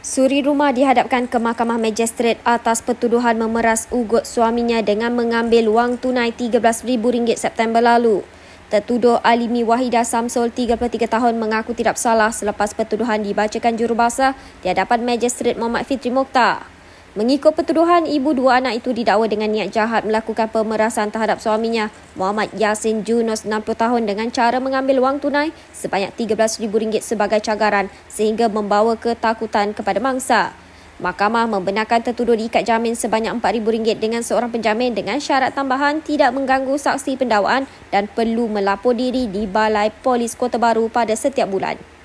Suri rumah dihadapkan ke Mahkamah Magistrat atas pertuduhan memeras ugut suaminya dengan mengambil wang tunai RM13,000 September lalu. Tertuduh Alimi Wahida Samsul, 33 tahun, mengaku tidak salah selepas pertuduhan dibacakan jurubahasa di hadapan Magistrat Muhammad Fitri Mokhtar. Mengikut petuduhan, ibu dua anak itu didakwa dengan niat jahat melakukan pemerasan terhadap suaminya, Muhammad Yasin Junos, 60 tahun dengan cara mengambil wang tunai sebanyak rm ringgit sebagai cagaran sehingga membawa ketakutan kepada mangsa. Mahkamah membenarkan tertuduh diikat jamin sebanyak rm ringgit dengan seorang penjamin dengan syarat tambahan tidak mengganggu saksi pendakwaan dan perlu melapor diri di Balai Polis Kota Baru pada setiap bulan.